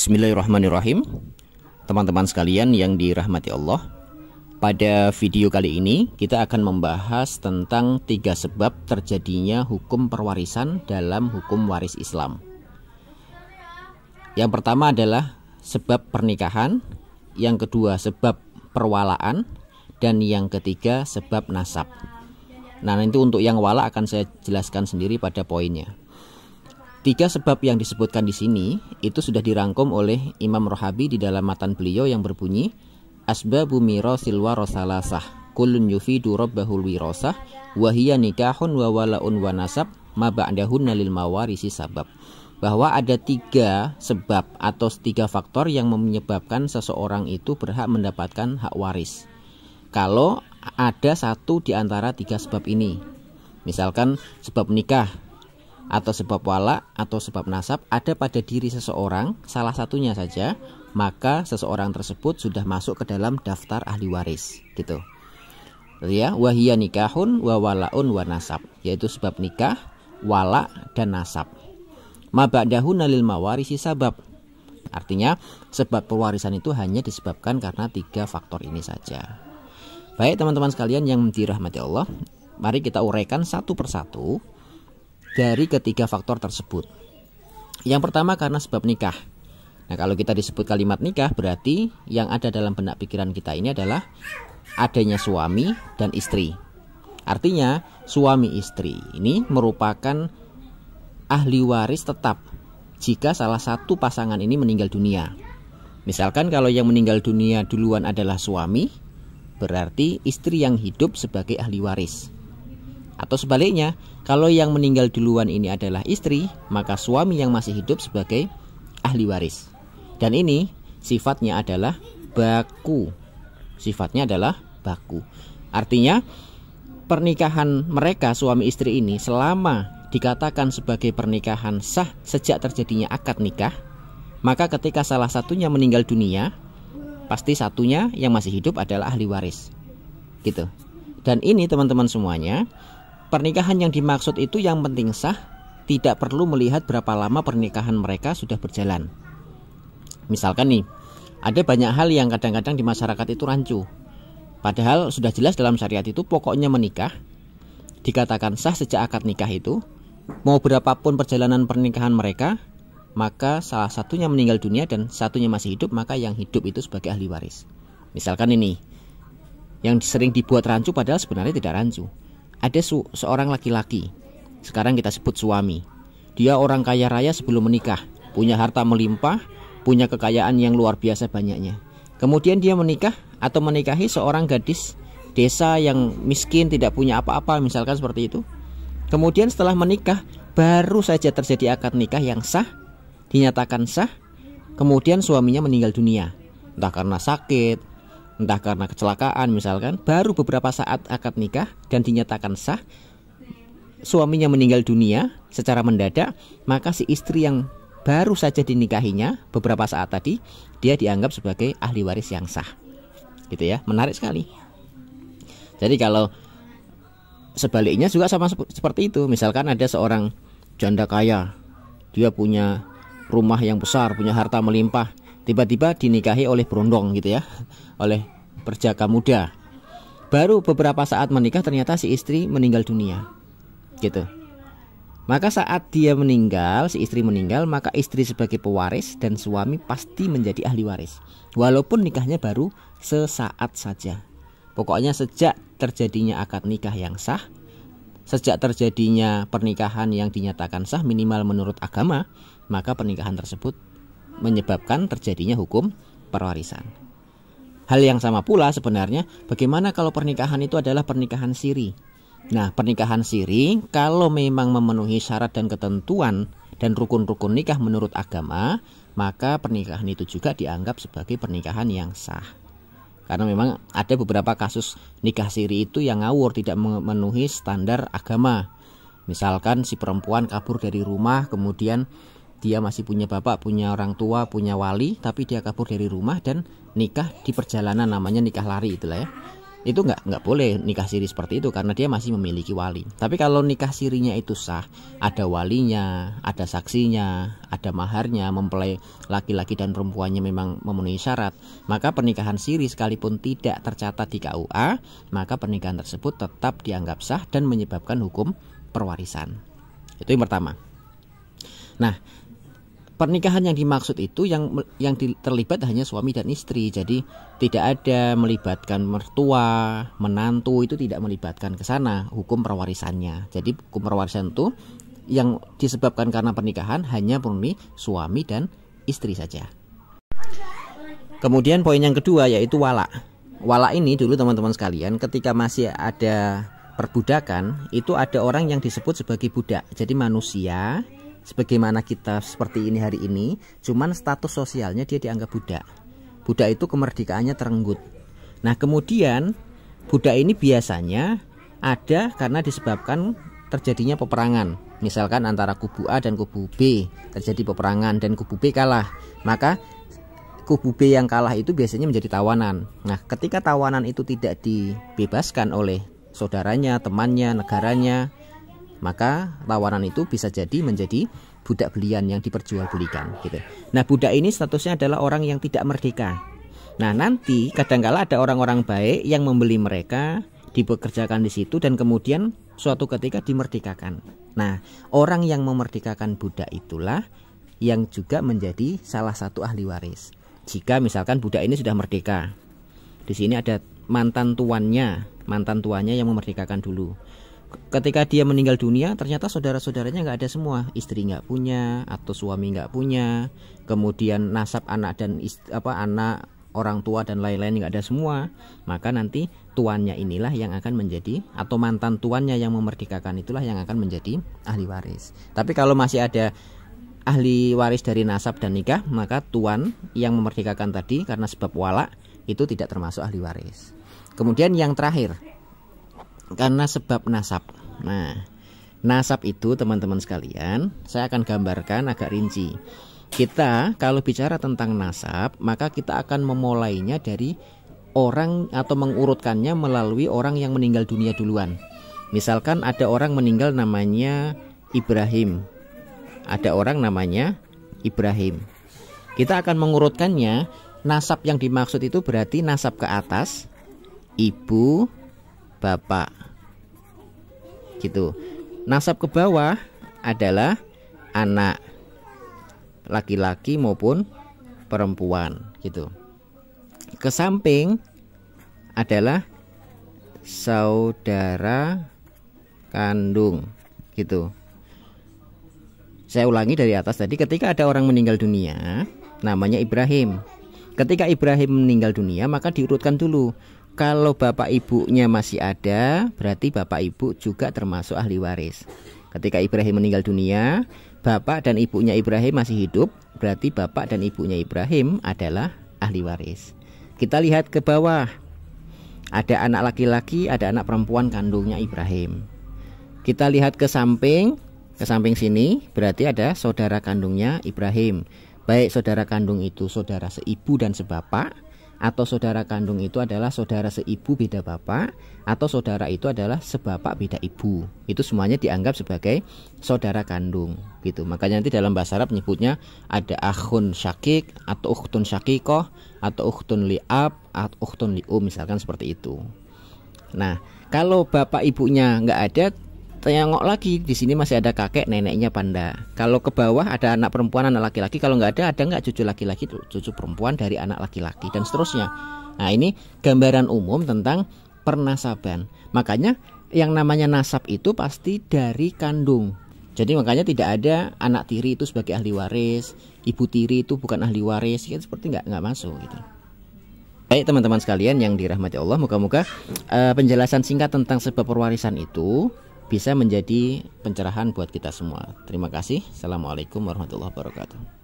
Bismillahirrahmanirrahim Teman-teman sekalian yang dirahmati Allah Pada video kali ini kita akan membahas tentang tiga sebab terjadinya hukum perwarisan dalam hukum waris Islam Yang pertama adalah sebab pernikahan Yang kedua sebab perwalaan Dan yang ketiga sebab nasab Nah nanti untuk yang wala akan saya jelaskan sendiri pada poinnya Tiga sebab yang disebutkan di sini itu sudah dirangkum oleh Imam Rohabi di dalam matan beliau yang berbunyi Asbabu silwa rosalasah kulun yufidu rabbahul wirosah wahiyya nikahun wa walaun wa nasab mawarisi sabab bahwa ada tiga sebab atau tiga faktor yang menyebabkan seseorang itu berhak mendapatkan hak waris kalau ada satu di antara tiga sebab ini misalkan sebab nikah atau sebab wala atau sebab nasab ada pada diri seseorang, salah satunya saja, maka seseorang tersebut sudah masuk ke dalam daftar ahli waris, gitu. Ya, wahia nikahun wa walaun yaitu sebab nikah, wala dan nasab. Mabadahu nalil mawarisi sabab. Artinya, sebab pewarisan itu hanya disebabkan karena tiga faktor ini saja. Baik teman-teman sekalian yang dirahmati Allah, mari kita uraikan satu persatu dari ketiga faktor tersebut. Yang pertama karena sebab nikah. Nah, kalau kita disebut kalimat nikah berarti yang ada dalam benak pikiran kita ini adalah adanya suami dan istri. Artinya, suami istri ini merupakan ahli waris tetap jika salah satu pasangan ini meninggal dunia. Misalkan kalau yang meninggal dunia duluan adalah suami, berarti istri yang hidup sebagai ahli waris. Atau sebaliknya, kalau yang meninggal duluan ini adalah istri, maka suami yang masih hidup sebagai ahli waris. Dan ini sifatnya adalah baku. Sifatnya adalah baku. Artinya, pernikahan mereka suami istri ini selama dikatakan sebagai pernikahan sah sejak terjadinya akad nikah, maka ketika salah satunya meninggal dunia, pasti satunya yang masih hidup adalah ahli waris. Gitu. Dan ini teman-teman semuanya Pernikahan yang dimaksud itu yang penting sah, tidak perlu melihat berapa lama pernikahan mereka sudah berjalan. Misalkan nih, ada banyak hal yang kadang-kadang di masyarakat itu rancu. Padahal sudah jelas dalam syariat itu pokoknya menikah, dikatakan sah sejak akad nikah itu, mau berapapun perjalanan pernikahan mereka, maka salah satunya meninggal dunia dan satunya masih hidup, maka yang hidup itu sebagai ahli waris. Misalkan ini, yang sering dibuat rancu padahal sebenarnya tidak rancu. Ada su seorang laki-laki, sekarang kita sebut suami. Dia orang kaya raya sebelum menikah, punya harta melimpah, punya kekayaan yang luar biasa banyaknya. Kemudian dia menikah atau menikahi seorang gadis desa yang miskin tidak punya apa-apa misalkan seperti itu. Kemudian setelah menikah baru saja terjadi akad nikah yang sah, dinyatakan sah, kemudian suaminya meninggal dunia entah karena sakit, entah karena kecelakaan misalkan, baru beberapa saat akad nikah dan dinyatakan sah, suaminya meninggal dunia secara mendadak, maka si istri yang baru saja dinikahinya beberapa saat tadi, dia dianggap sebagai ahli waris yang sah. Gitu ya, menarik sekali. Jadi kalau sebaliknya juga sama seperti itu. Misalkan ada seorang janda kaya, dia punya rumah yang besar, punya harta melimpah, tiba-tiba dinikahi oleh berondong gitu ya oleh perjaka muda baru beberapa saat menikah ternyata si istri meninggal dunia gitu maka saat dia meninggal si istri meninggal maka istri sebagai pewaris dan suami pasti menjadi ahli waris walaupun nikahnya baru sesaat saja pokoknya sejak terjadinya akad nikah yang sah sejak terjadinya pernikahan yang dinyatakan sah minimal menurut agama maka pernikahan tersebut menyebabkan terjadinya hukum perwarisan. Hal yang sama pula sebenarnya bagaimana kalau pernikahan itu adalah pernikahan siri. Nah, pernikahan siri kalau memang memenuhi syarat dan ketentuan dan rukun-rukun nikah menurut agama, maka pernikahan itu juga dianggap sebagai pernikahan yang sah. Karena memang ada beberapa kasus nikah siri itu yang ngawur tidak memenuhi standar agama. Misalkan si perempuan kabur dari rumah kemudian dia masih punya bapak, punya orang tua, punya wali, tapi dia kabur dari rumah dan nikah di perjalanan namanya nikah lari itulah ya. Itu nggak nggak boleh nikah siri seperti itu karena dia masih memiliki wali. Tapi kalau nikah sirinya itu sah, ada walinya, ada saksinya, ada maharnya, mempelai laki-laki dan perempuannya memang memenuhi syarat, maka pernikahan siri sekalipun tidak tercatat di KUA, maka pernikahan tersebut tetap dianggap sah dan menyebabkan hukum perwarisan. Itu yang pertama. Nah, pernikahan yang dimaksud itu yang yang terlibat hanya suami dan istri. Jadi tidak ada melibatkan mertua, menantu itu tidak melibatkan ke sana hukum perwarisannya. Jadi hukum perwarisan itu yang disebabkan karena pernikahan hanya murni suami dan istri saja. Kemudian poin yang kedua yaitu wala. Wala ini dulu teman-teman sekalian ketika masih ada perbudakan itu ada orang yang disebut sebagai budak. Jadi manusia sebagaimana kita seperti ini hari ini, cuman status sosialnya dia dianggap budak. Budak itu kemerdekaannya terenggut. Nah, kemudian budak ini biasanya ada karena disebabkan terjadinya peperangan. Misalkan antara kubu A dan kubu B terjadi peperangan dan kubu B kalah, maka kubu B yang kalah itu biasanya menjadi tawanan. Nah, ketika tawanan itu tidak dibebaskan oleh saudaranya, temannya, negaranya, maka tawaran itu bisa jadi menjadi budak belian yang diperjualbelikan gitu. Nah, budak ini statusnya adalah orang yang tidak merdeka. Nah, nanti kadangkala ada orang-orang baik yang membeli mereka, dipekerjakan di situ dan kemudian suatu ketika dimerdekakan. Nah, orang yang memerdekakan budak itulah yang juga menjadi salah satu ahli waris. Jika misalkan budak ini sudah merdeka. Di sini ada mantan tuannya, mantan tuannya yang memerdekakan dulu ketika dia meninggal dunia ternyata saudara-saudaranya nggak ada semua istri nggak punya atau suami nggak punya kemudian nasab anak dan istri, apa anak orang tua dan lain-lain nggak ada semua maka nanti tuannya inilah yang akan menjadi atau mantan tuannya yang memerdekakan itulah yang akan menjadi ahli waris tapi kalau masih ada ahli waris dari nasab dan nikah maka tuan yang memerdekakan tadi karena sebab wala itu tidak termasuk ahli waris kemudian yang terakhir karena sebab nasab. Nah, nasab itu teman-teman sekalian, saya akan gambarkan agak rinci. Kita kalau bicara tentang nasab, maka kita akan memulainya dari orang atau mengurutkannya melalui orang yang meninggal dunia duluan. Misalkan ada orang meninggal namanya Ibrahim. Ada orang namanya Ibrahim. Kita akan mengurutkannya Nasab yang dimaksud itu berarti nasab ke atas Ibu, bapak gitu. Nasab ke bawah adalah anak laki-laki maupun perempuan gitu. Ke samping adalah saudara kandung gitu. Saya ulangi dari atas tadi ketika ada orang meninggal dunia namanya Ibrahim. Ketika Ibrahim meninggal dunia maka diurutkan dulu kalau bapak ibunya masih ada, berarti bapak ibu juga termasuk ahli waris. Ketika Ibrahim meninggal dunia, bapak dan ibunya Ibrahim masih hidup, berarti bapak dan ibunya Ibrahim adalah ahli waris. Kita lihat ke bawah. Ada anak laki-laki, ada anak perempuan kandungnya Ibrahim. Kita lihat ke samping, ke samping sini berarti ada saudara kandungnya Ibrahim. Baik saudara kandung itu saudara seibu dan sebapak atau saudara kandung itu adalah saudara seibu beda bapak atau saudara itu adalah sebapak beda ibu. Itu semuanya dianggap sebagai saudara kandung gitu. Makanya nanti dalam bahasa Arab menyebutnya ada akhun syakik atau ukhtun syakikoh atau ukhtun li'ab atau ukhtun li'u misalkan seperti itu. Nah, kalau bapak ibunya nggak ada, Tengok lagi di sini masih ada kakek neneknya panda. Kalau ke bawah ada anak perempuan anak laki-laki. Kalau nggak ada ada nggak cucu laki-laki cucu perempuan dari anak laki-laki dan seterusnya. Nah ini gambaran umum tentang pernasaban. Makanya yang namanya nasab itu pasti dari kandung. Jadi makanya tidak ada anak tiri itu sebagai ahli waris, ibu tiri itu bukan ahli waris, ya, seperti nggak nggak masuk gitu. Baik teman-teman sekalian yang dirahmati Allah, muka-muka uh, eh, penjelasan singkat tentang sebab perwarisan itu bisa menjadi pencerahan buat kita semua. Terima kasih. Assalamualaikum warahmatullahi wabarakatuh.